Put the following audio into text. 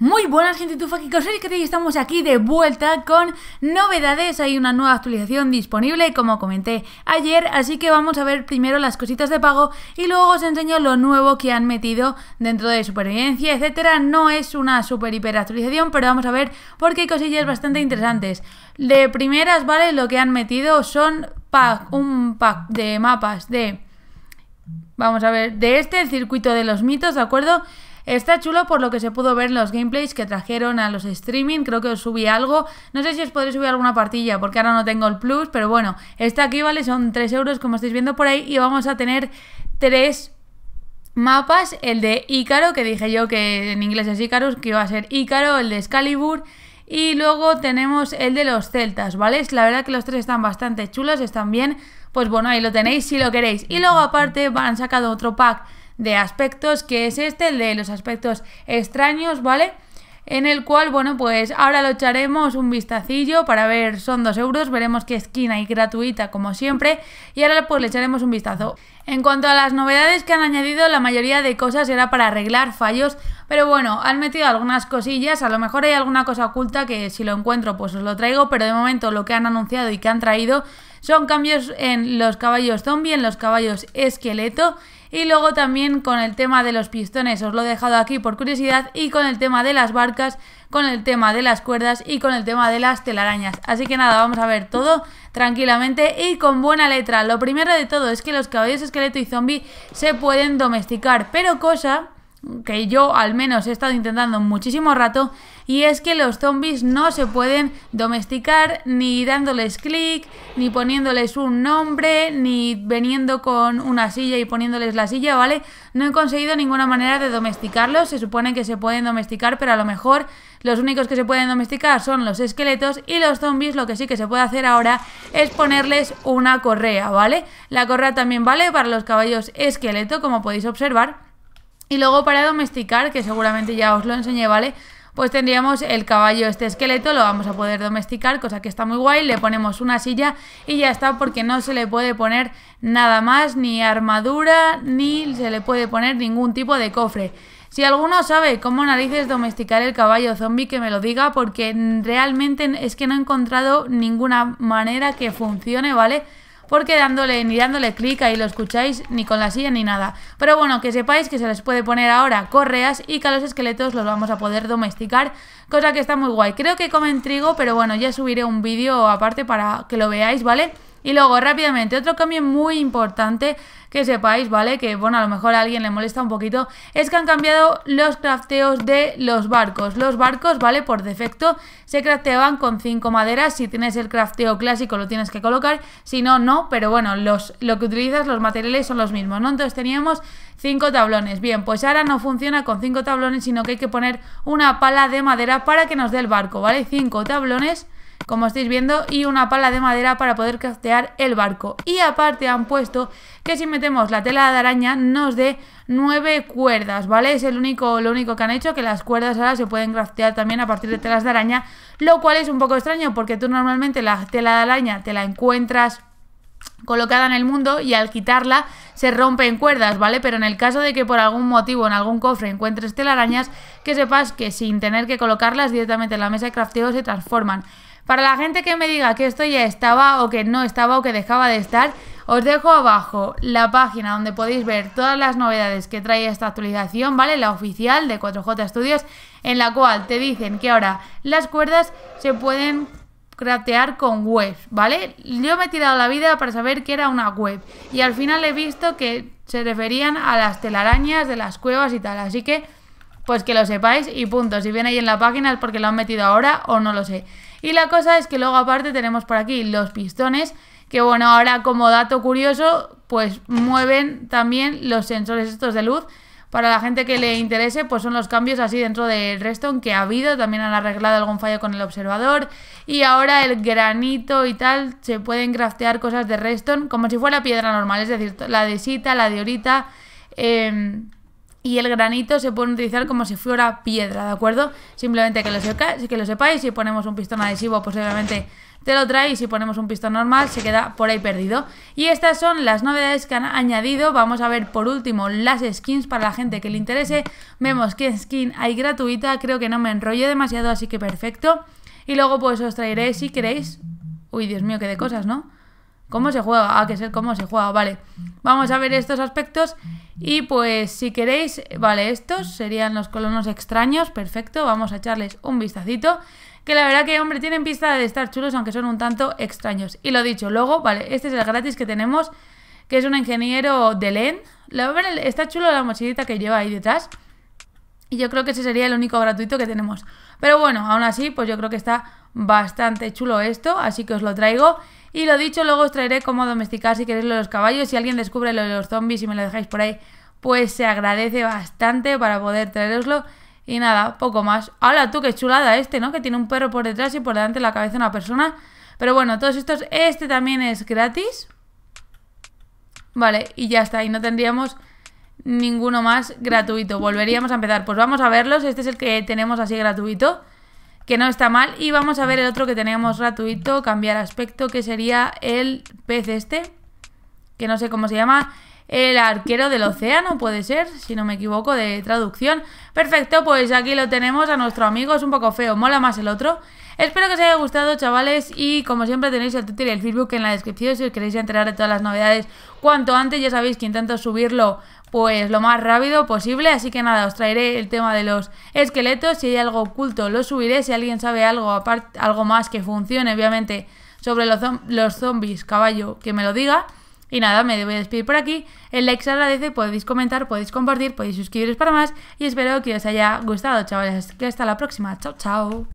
Muy buenas gente de y que y estamos aquí de vuelta con novedades, hay una nueva actualización disponible como comenté ayer, así que vamos a ver primero las cositas de pago y luego os enseño lo nuevo que han metido dentro de supervivencia, etcétera. No es una super hiper actualización, pero vamos a ver porque hay cosillas bastante interesantes. De primeras, ¿vale? Lo que han metido son un pack de mapas de... Vamos a ver, de este, el circuito de los mitos, ¿de acuerdo? Está chulo por lo que se pudo ver en los gameplays que trajeron a los streaming. Creo que os subí algo. No sé si os podré subir alguna partilla porque ahora no tengo el plus, pero bueno, está aquí, ¿vale? Son 3 euros como estáis viendo por ahí y vamos a tener 3 mapas. El de Ícaro, que dije yo que en inglés es Icarus, que iba a ser Ícaro, el de Excalibur. Y luego tenemos el de los celtas, ¿vale? La verdad que los tres están bastante chulos, están bien. Pues bueno, ahí lo tenéis si lo queréis. Y luego aparte han sacado otro pack de aspectos, que es este, el de los aspectos extraños, ¿vale? En el cual, bueno, pues ahora lo echaremos un vistacillo para ver, son 2 euros, veremos qué esquina y gratuita como siempre y ahora pues le echaremos un vistazo. En cuanto a las novedades que han añadido, la mayoría de cosas era para arreglar fallos pero bueno, han metido algunas cosillas, a lo mejor hay alguna cosa oculta que si lo encuentro pues os lo traigo, pero de momento lo que han anunciado y que han traído son cambios en los caballos zombie, en los caballos esqueleto y luego también con el tema de los pistones, os lo he dejado aquí por curiosidad, y con el tema de las barcas, con el tema de las cuerdas y con el tema de las telarañas. Así que nada, vamos a ver todo tranquilamente y con buena letra. Lo primero de todo es que los caballos esqueleto y zombie se pueden domesticar, pero cosa que yo al menos he estado intentando muchísimo rato, y es que los zombies no se pueden domesticar ni dándoles clic, ni poniéndoles un nombre, ni veniendo con una silla y poniéndoles la silla, ¿vale? No he conseguido ninguna manera de domesticarlos, se supone que se pueden domesticar, pero a lo mejor los únicos que se pueden domesticar son los esqueletos y los zombies lo que sí que se puede hacer ahora es ponerles una correa, ¿vale? La correa también vale para los caballos esqueleto, como podéis observar. Y luego para domesticar, que seguramente ya os lo enseñé, ¿vale? Pues tendríamos el caballo, este esqueleto, lo vamos a poder domesticar, cosa que está muy guay, le ponemos una silla y ya está, porque no se le puede poner nada más, ni armadura, ni se le puede poner ningún tipo de cofre. Si alguno sabe cómo narices domesticar el caballo zombie, que me lo diga, porque realmente es que no he encontrado ninguna manera que funcione, ¿vale? vale porque dándole ni dándole clic ahí lo escucháis ni con la silla ni nada. Pero bueno, que sepáis que se les puede poner ahora correas y que a los esqueletos los vamos a poder domesticar, cosa que está muy guay. Creo que comen trigo, pero bueno, ya subiré un vídeo aparte para que lo veáis, ¿vale? vale y luego, rápidamente, otro cambio muy importante que sepáis, ¿vale? Que, bueno, a lo mejor a alguien le molesta un poquito, es que han cambiado los crafteos de los barcos. Los barcos, ¿vale? Por defecto se crafteaban con 5 maderas. Si tienes el crafteo clásico lo tienes que colocar, si no, no. Pero bueno, los, lo que utilizas, los materiales son los mismos, ¿no? Entonces teníamos 5 tablones. Bien, pues ahora no funciona con 5 tablones, sino que hay que poner una pala de madera para que nos dé el barco, ¿vale? 5 tablones como estáis viendo, y una pala de madera para poder craftear el barco. Y aparte han puesto que si metemos la tela de araña nos dé nueve cuerdas, ¿vale? Es el único, lo único que han hecho, que las cuerdas ahora se pueden craftear también a partir de telas de araña, lo cual es un poco extraño porque tú normalmente la tela de araña te la encuentras colocada en el mundo y al quitarla se rompe en cuerdas, ¿vale? Pero en el caso de que por algún motivo en algún cofre encuentres telarañas, que sepas que sin tener que colocarlas directamente en la mesa de crafteo se transforman para la gente que me diga que esto ya estaba o que no estaba o que dejaba de estar, os dejo abajo la página donde podéis ver todas las novedades que trae esta actualización, ¿vale? La oficial de 4J Studios, en la cual te dicen que ahora las cuerdas se pueden craftear con webs, ¿vale? Yo me he tirado la vida para saber que era una web y al final he visto que se referían a las telarañas de las cuevas y tal, así que pues que lo sepáis y punto. Si viene ahí en la página es porque lo han metido ahora o no lo sé. Y la cosa es que luego aparte tenemos por aquí los pistones, que bueno, ahora como dato curioso, pues mueven también los sensores estos de luz. Para la gente que le interese, pues son los cambios así dentro del Redstone que ha habido. También han arreglado algún fallo con el observador. Y ahora el granito y tal, se pueden craftear cosas de Redstone como si fuera piedra normal. Es decir, la de sita, la de orita, eh, em, y el granito se puede utilizar como si fuera piedra, ¿de acuerdo? Simplemente que lo, lo sepáis, si ponemos un pistón adhesivo posiblemente te lo trae y si ponemos un pistón normal se queda por ahí perdido. Y estas son las novedades que han añadido, vamos a ver por último las skins para la gente que le interese, vemos qué skin hay gratuita, creo que no me enrollo demasiado así que perfecto. Y luego pues os traeré si queréis, uy Dios mío qué de cosas, ¿no? ¿Cómo se juega? Ah, que ser cómo se juega, vale. Vamos a ver estos aspectos y pues si queréis, vale, estos serían los colonos extraños, perfecto, vamos a echarles un vistacito. Que la verdad que, hombre, tienen pista de estar chulos, aunque son un tanto extraños. Y lo dicho, luego, vale, este es el gratis que tenemos, que es un ingeniero de LEN. está chulo la mochilita que lleva ahí detrás. Y yo creo que ese sería el único gratuito que tenemos. Pero bueno, aún así, pues yo creo que está bastante chulo esto, así que os lo traigo. Y lo dicho, luego os traeré cómo domesticar si queréis los caballos. Si alguien descubre los zombies y me lo dejáis por ahí, pues se agradece bastante para poder traeroslo. Y nada, poco más. ¡Hala tú, qué chulada este, ¿no? Que tiene un perro por detrás y por delante la cabeza una persona. Pero bueno, todos estos... Este también es gratis. Vale, y ya está. Y no tendríamos ninguno más gratuito. Volveríamos a empezar. Pues vamos a verlos. Este es el que tenemos así gratuito, que no está mal. Y vamos a ver el otro que tenemos gratuito, cambiar aspecto, que sería el pez este, que no sé cómo se llama. El arquero del océano puede ser, si no me equivoco, de traducción. Perfecto, pues aquí lo tenemos a nuestro amigo. Es un poco feo, mola más el otro. Espero que os haya gustado, chavales. Y como siempre, tenéis el Twitter y el Facebook en la descripción si os queréis enterar de todas las novedades cuanto antes. Ya sabéis que intento subirlo pues lo más rápido posible. Así que nada, os traeré el tema de los esqueletos. Si hay algo oculto, lo subiré. Si alguien sabe algo, aparte, algo más que funcione, obviamente, sobre los, zombies, caballo, que me lo diga. Y nada, me voy a despedir por aquí. El like se agradece, podéis comentar, podéis compartir, podéis suscribiros para más. Y espero que os haya gustado, chavales. que hasta la próxima. Chao, chao.